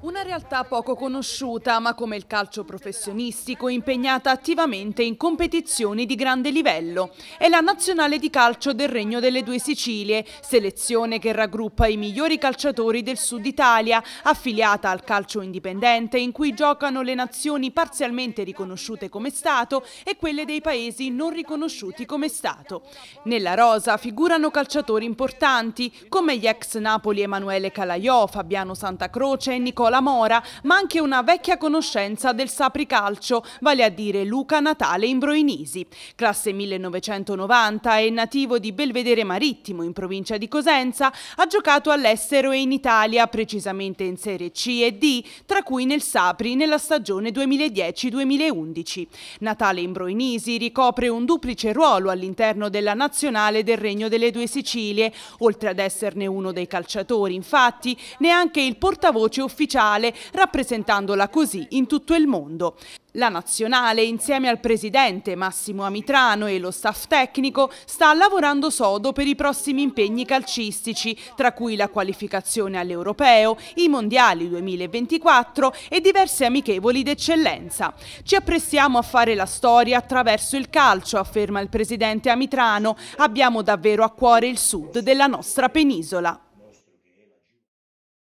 Una realtà poco conosciuta, ma come il calcio professionistico impegnata attivamente in competizioni di grande livello. È la nazionale di calcio del Regno delle Due Sicilie, selezione che raggruppa i migliori calciatori del sud Italia, affiliata al calcio indipendente in cui giocano le nazioni parzialmente riconosciute come Stato e quelle dei paesi non riconosciuti come Stato. Nella rosa figurano calciatori importanti come gli ex Napoli Emanuele Calaiò, Fabiano Santacroce e Nicola Nicola Mora, ma anche una vecchia conoscenza del Sapri Calcio, vale a dire Luca Natale Imbroinisi. Classe 1990 e nativo di Belvedere Marittimo in provincia di Cosenza, ha giocato all'estero e in Italia, precisamente in Serie C e D, tra cui nel Sapri nella stagione 2010-2011. Natale Imbroinisi ricopre un duplice ruolo all'interno della nazionale del Regno delle Due Sicilie, oltre ad esserne uno dei calciatori, infatti, neanche il portavoce ufficiale ufficiale, rappresentandola così in tutto il mondo. La nazionale, insieme al presidente Massimo Amitrano e lo staff tecnico, sta lavorando sodo per i prossimi impegni calcistici, tra cui la qualificazione all'Europeo, i Mondiali 2024 e diverse amichevoli d'eccellenza. Ci apprestiamo a fare la storia attraverso il calcio, afferma il presidente Amitrano. Abbiamo davvero a cuore il sud della nostra penisola.